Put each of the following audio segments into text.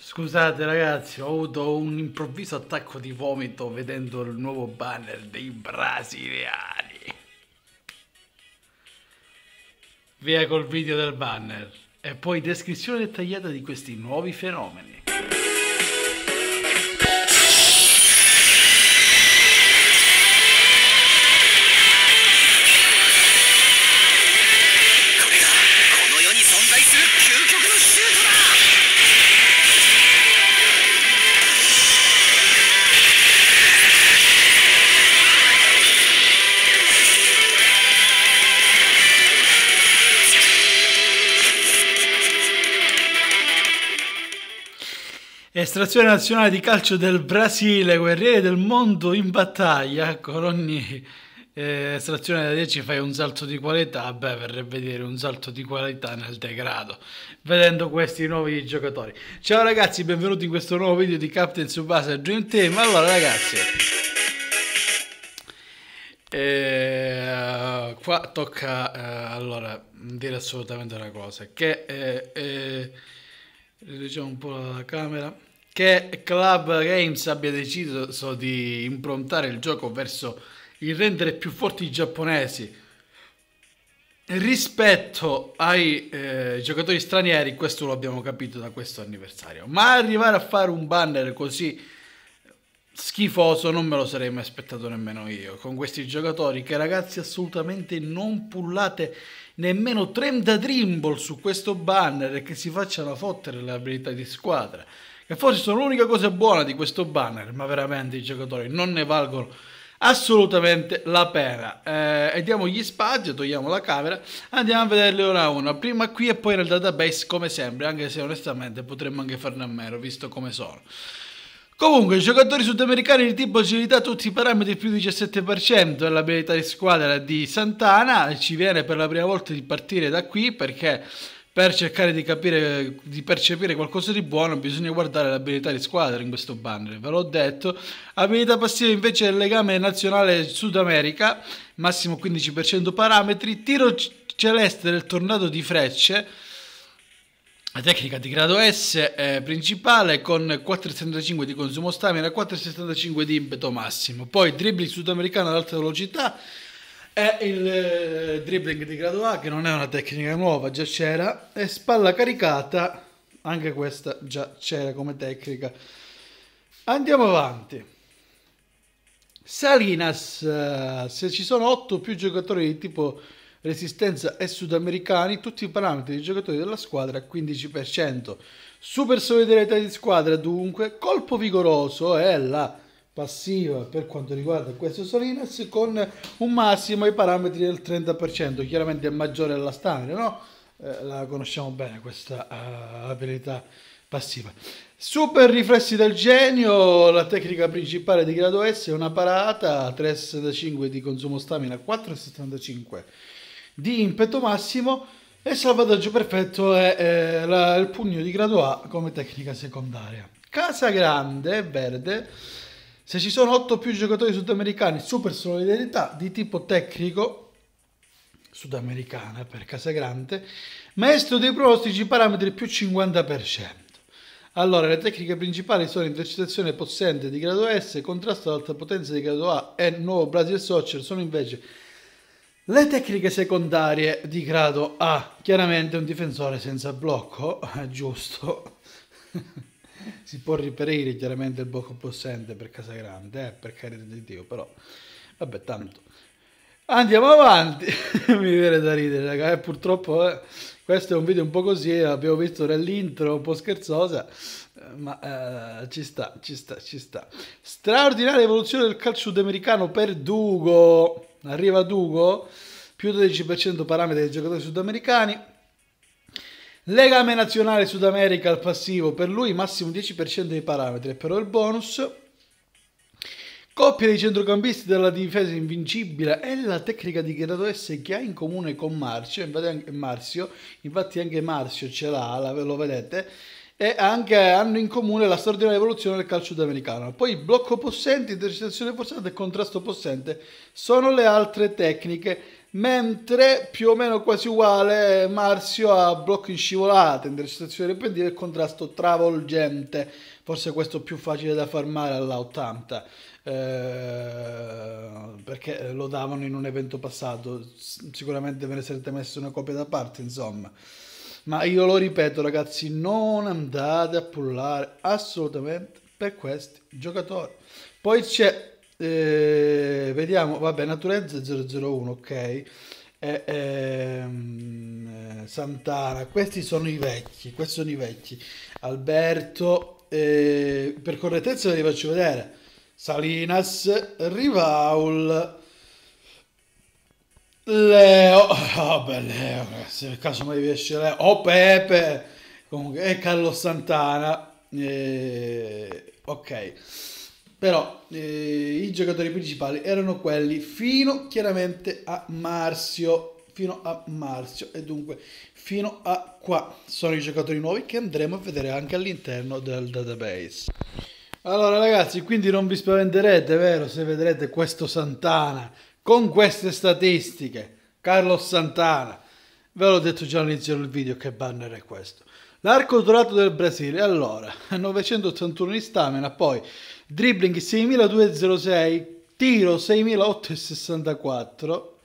Scusate ragazzi, ho avuto un improvviso attacco di vomito vedendo il nuovo banner dei brasiliani. Via col video del banner e poi descrizione dettagliata di questi nuovi fenomeni. Estrazione nazionale di calcio del Brasile, guerriere del mondo in battaglia, con ogni eh, estrazione da 10 fai un salto di qualità, beh verrebbe dire un salto di qualità nel degrado, vedendo questi nuovi giocatori. Ciao ragazzi, benvenuti in questo nuovo video di Captain Subasa Dream Team. Allora ragazzi, eh, qua tocca eh, allora dire assolutamente una cosa, che... Eh, Leggiamo eh, un po' la camera che Club Games abbia deciso di improntare il gioco verso il rendere più forti i giapponesi rispetto ai eh, giocatori stranieri, questo lo abbiamo capito da questo anniversario. Ma arrivare a fare un banner così schifoso non me lo sarei mai aspettato nemmeno io. Con questi giocatori che ragazzi assolutamente non pullate nemmeno 30 dribble su questo banner e che si facciano fottere le abilità di squadra. E forse sono l'unica cosa buona di questo banner, ma veramente i giocatori non ne valgono assolutamente la pena. Eh, e diamogli spazio, togliamo la camera, andiamo a vederli una a una, prima qui e poi nel database come sempre, anche se onestamente potremmo anche farne a meno, visto come sono. Comunque, i giocatori sudamericani di tipo agilità tutti i parametri più 17% e l'abilità di squadra di Santana ci viene per la prima volta di partire da qui perché per cercare di capire, di percepire qualcosa di buono bisogna guardare le abilità di squadra in questo banner, ve l'ho detto. Abilità passiva invece è il legame nazionale Sud America, massimo 15% parametri, tiro celeste del tornado di frecce, la tecnica di grado S principale con 4,75 di consumo stamina, e 4,75 di impeto massimo, poi dribbling sudamericano ad alta velocità, è il eh, dribbling di grado A che non è una tecnica nuova, già c'era, e spalla caricata, anche questa già c'era come tecnica. Andiamo avanti. Salinas, eh, se ci sono 8 più giocatori di tipo resistenza e sudamericani, tutti i parametri dei giocatori della squadra 15%. Super solidarietà di squadra dunque, colpo vigoroso è eh, la passiva per quanto riguarda questo Solinas con un massimo ai parametri del 30%, chiaramente è maggiore alla stamina, no? Eh, la conosciamo bene questa uh, abilità passiva. Super riflessi del genio, la tecnica principale di grado S è una parata, 3,65 di consumo stamina, 4,75 di impeto massimo e salvataggio perfetto è eh, la, il pugno di grado A come tecnica secondaria. Casa grande, verde, se ci sono 8 o più giocatori sudamericani super solidarietà di tipo tecnico, sudamericana per Casagrande, maestro dei pronostici parametri più 50%. Allora, le tecniche principali sono intercettazione possente di grado S, contrasto ad alta potenza di grado A e nuovo Brasil Soccer sono invece le tecniche secondarie di grado A. Chiaramente un difensore senza blocco, giusto. si può riferire chiaramente il poco possente per casa grande, eh, per carità di Dio, però vabbè tanto. Andiamo avanti, mi viene da ridere raga, eh, purtroppo eh, questo è un video un po' così, l'abbiamo eh, visto nell'intro un po' scherzosa, eh, ma eh, ci sta, ci sta, ci sta. Straordinaria evoluzione del calcio sudamericano per Dugo, arriva Dugo, più 12% parametri dei giocatori sudamericani, Legame nazionale Sud America al passivo, per lui massimo 10% dei parametri, però il bonus. Coppia di centrocampisti della difesa invincibile e la tecnica di Grado S che ha in comune con Marcio, infatti Marzio, infatti anche Marzio ce l'ha, lo vedete, e anche hanno in comune la straordinaria evoluzione del calcio sudamericano. Poi blocco possente, intercettazione forzata e contrasto possente sono le altre tecniche mentre più o meno quasi uguale Marzio ha blocco in scivolata, intercettazione repentina e contrasto travolgente, forse questo più facile da farmare male all'80 eh, perché lo davano in un evento passato, sicuramente ve ne sarete messi una copia da parte insomma. Ma io lo ripeto ragazzi, non andate a pullare assolutamente per questi giocatori. Poi c'è eh, vediamo, vabbè, Naturezza 001, ok. Eh, ehm, eh, Santana, questi sono i vecchi, questi sono i vecchi. Alberto, eh, per correttezza ve li faccio vedere. Salinas, Rivaul, Leo, oh Leo, se per caso mai riesce Leo, oh Pepe, comunque, e Carlo Santana, eh, ok. Però eh, i giocatori principali erano quelli fino chiaramente a Marzio, fino a Marzio e dunque fino a qua sono i giocatori nuovi che andremo a vedere anche all'interno del database. Allora ragazzi, quindi non vi spaventerete, vero, se vedrete questo Santana con queste statistiche, Carlos Santana. Ve l'ho detto già all'inizio del video che banner è questo. L'arco dorato del Brasile, allora, 981 di stamina, poi dribbling 6206, tiro 6864,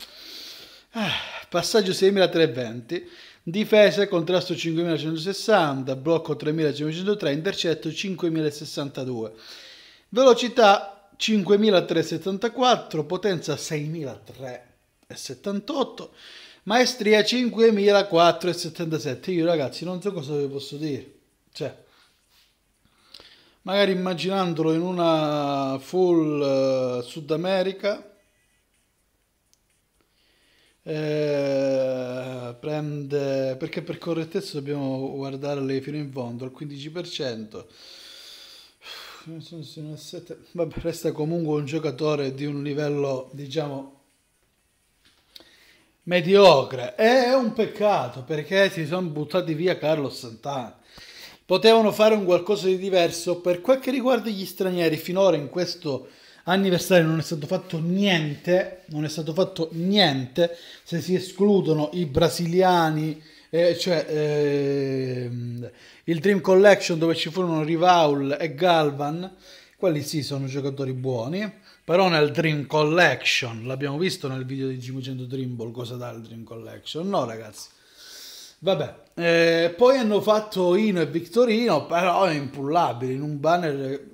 ah, passaggio 6320, difesa contrasto 5160, blocco 3503, intercetto 5062, velocità 5374, potenza 6378, maestria 5477. Io ragazzi non so cosa vi posso dire. Cioè, magari immaginandolo in una full uh, Sud America. Eh, prende perché per correttezza dobbiamo guardarle fino in fondo al 15% Vabbè, resta comunque un giocatore di un livello diciamo mediocre è un peccato perché si sono buttati via Carlos Santana potevano fare un qualcosa di diverso. Per quel che riguarda gli stranieri, finora in questo anniversario non è stato fatto niente, non è stato fatto niente se si escludono i brasiliani, eh, cioè eh, il Dream Collection dove ci furono Rivaul e Galvan, quelli sì sono giocatori buoni, però nel Dream Collection, l'abbiamo visto nel video di G100 Dreamball cosa dà il Dream Collection, no ragazzi Vabbè, eh, poi hanno fatto Ino e Victorino, però è impullabile in un banner eh,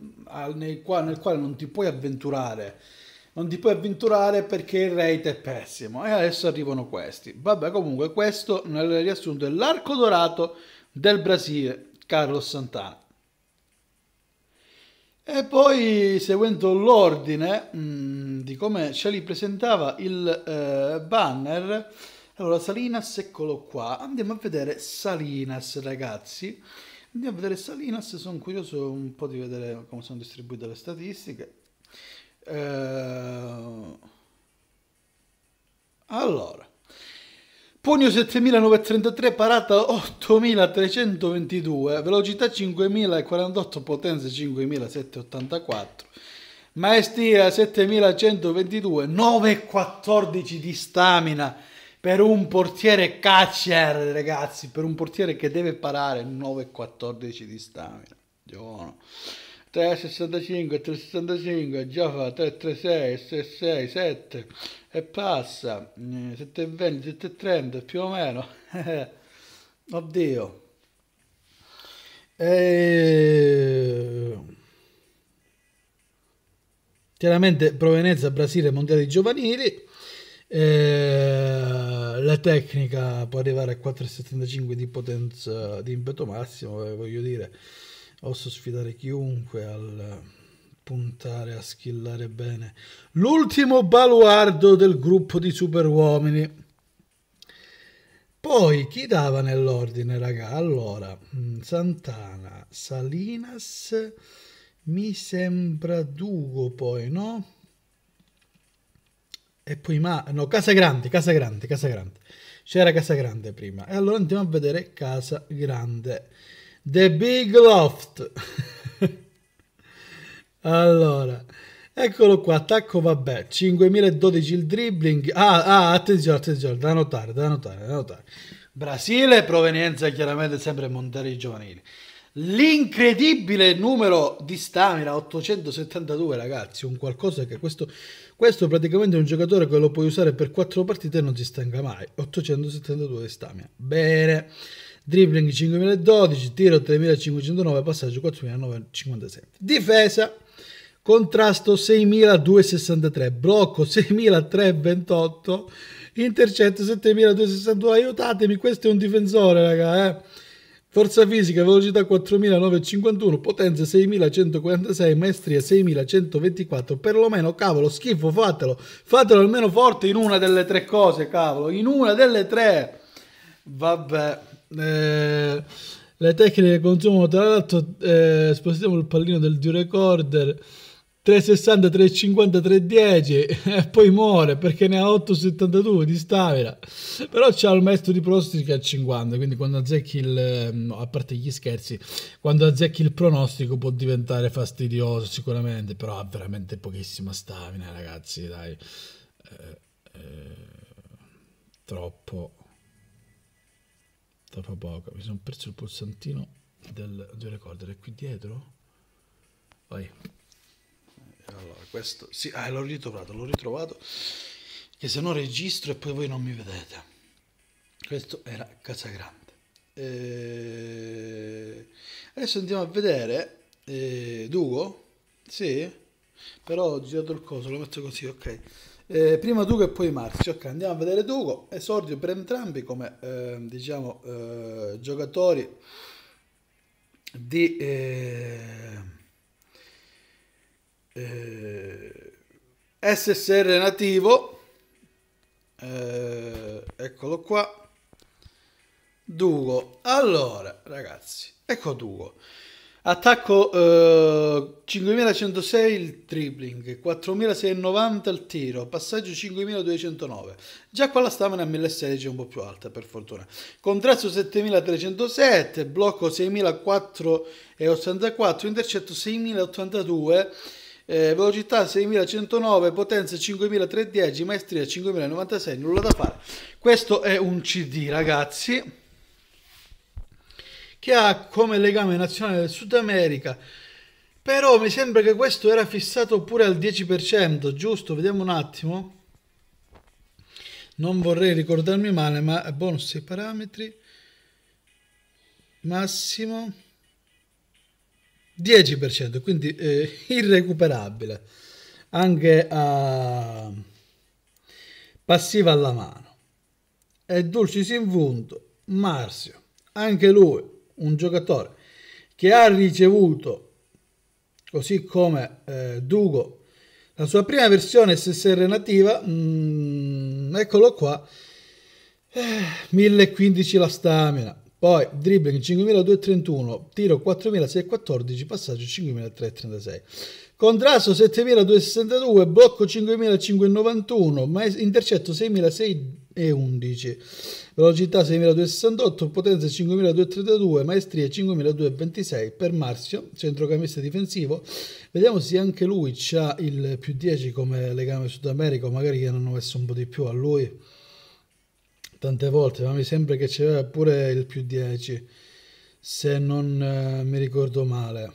nel quale, nel quale non ti puoi avventurare. Non ti puoi avventurare perché il rate è pessimo. E adesso arrivano questi. Vabbè, comunque, questo nel riassunto è l'arco dorato del Brasile, Carlos Santana. E poi, seguendo l'ordine mm, di come ce li presentava il eh, banner, allora, Salinas, eccolo qua. Andiamo a vedere Salinas, ragazzi. Andiamo a vedere Salinas, sono curioso un po' di vedere come sono distribuite le statistiche. Eh... Allora, Pugno 7933, parata 8322, velocità 5048, potenza 5784, maestria 7122, 914 di stamina per un portiere catcher, ragazzi, per un portiere che deve parare 9,14 di stamina. Giovano. 365, 365, già fa 336, 66, 7 e passa 720, eh, 730 più o meno. Oddio. E... Chiaramente provenienza Brasile mondiali giovanili. E... Eh, la tecnica può arrivare a 4,75 di potenza di impeto massimo, eh, voglio dire, posso sfidare chiunque al puntare a schillare bene. L'ultimo baluardo del gruppo di superuomini. Poi chi dava nell'ordine, raga? Allora, mm, Santana, Salinas, mi sembra Dugo poi, no? e poi ma no, Casa Grande, Casa Grande, Casa Grande. C'era Casa Grande prima. E allora andiamo a vedere Casa Grande. The Big Loft. allora, eccolo qua, attacco vabbè, 5012 il dribbling. Ah, ah, attenzione, attenzione, da notare, da notare, da notare. Brasile, provenienza chiaramente sempre Monteri giovanili l'incredibile numero di stamina 872 ragazzi un qualcosa che questo questo praticamente è un giocatore che lo puoi usare per 4 partite e non si stanca mai 872 di stamina bene dribbling 5012 tiro 3509 passaggio 4957 difesa contrasto 6263 blocco 6328 intercetto 7262 aiutatemi questo è un difensore ragazzi eh Forza fisica, velocità 4.951, potenza 6.146, maestria 6.124. Perlomeno, cavolo, schifo, fatelo. Fatelo almeno forte in una delle tre cose, cavolo. In una delle tre. Vabbè. Eh, le tecniche consumano tra l'altro, eh, spostiamo il pallino del due recorder 360, 350, 310 e poi muore perché ne ha 872 di stamina. Però c'ha il maestro di pronostica che ha 50, quindi quando azzecchi il... Ehm, a parte gli scherzi, quando azzecchi il pronostico può diventare fastidioso sicuramente, però ha veramente pochissima stamina ragazzi, dai. Eh, eh, troppo... Troppo poco. Mi sono perso il pulsantino del... Devo ricordare, è qui dietro? Vai. Allora, questo sì, ah, l'ho ritrovato, l'ho ritrovato che se no registro e poi voi non mi vedete. Questo era Casagrande. E... Eh, adesso andiamo a vedere eh, Dugo. Sì, però ho girato il coso, lo metto così, ok. Eh, prima Dugo e poi Marzio. Ok, andiamo a vedere Dugo. Esordio per entrambi come eh, diciamo eh, giocatori di eh, eh, SSR nativo, eh, eccolo qua, Dugo. Allora, ragazzi, ecco Dugo. Attacco eh, 5106 il tripling, 4690 il tiro, passaggio 5209. Già qua la stamina 1016 è un po' più alta per fortuna. Contrasto 7307, blocco 6484, intercetto 6082 eh, velocità 6109, potenza 5310, maestria 5096, nulla da fare. Questo è un CD, ragazzi, che ha come legame nazionale del Sud America. Però mi sembra che questo era fissato pure al 10%, giusto? Vediamo un attimo. Non vorrei ricordarmi male, ma bonus e parametri. Massimo. 10%, quindi eh, irrecuperabile, anche a ah, passiva alla mano. E Dulcis Invundo, Marzio, anche lui, un giocatore che ha ricevuto, così come eh, Dugo, la sua prima versione SSR nativa, mm, eccolo qua, eh, 1015 la stamina, poi dribbling 5.231, tiro 4.614, passaggio 5.336. Contrasto 7.262, blocco 5.591, intercetto 6.611, velocità 6.268, potenza 5.232, maestria 5.226 per Marzio, centrocampista difensivo. Vediamo se anche lui ha il più 10 come legame Sud America, magari gli hanno messo un po' di più a lui tante volte, ma mi sembra che c'era pure il più 10, se non eh, mi ricordo male.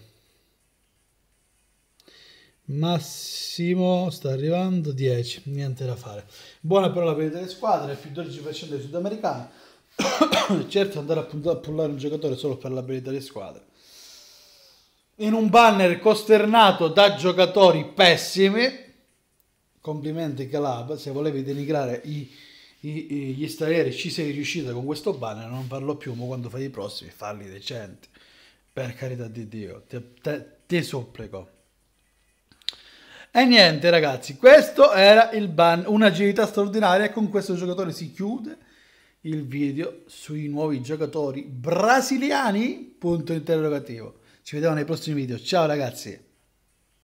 Massimo sta arrivando 10, niente da fare. Buona la per le squadre, più 12% dei sudamericani. certo andare a, a pullare un giocatore solo per l'abilità delle squadre. In un banner costernato da giocatori pessimi, complimenti Calab, se volevi denigrare i gli stranieri ci sei riuscita con questo banner, non farlo più, ma quando fai i prossimi farli decenti. Per carità di Dio, ti, te, te supplico. E niente ragazzi, questo era il ban, un'agilità straordinaria, con questo giocatore si chiude il video sui nuovi giocatori brasiliani? Punto interrogativo. Ci vediamo nei prossimi video, ciao ragazzi!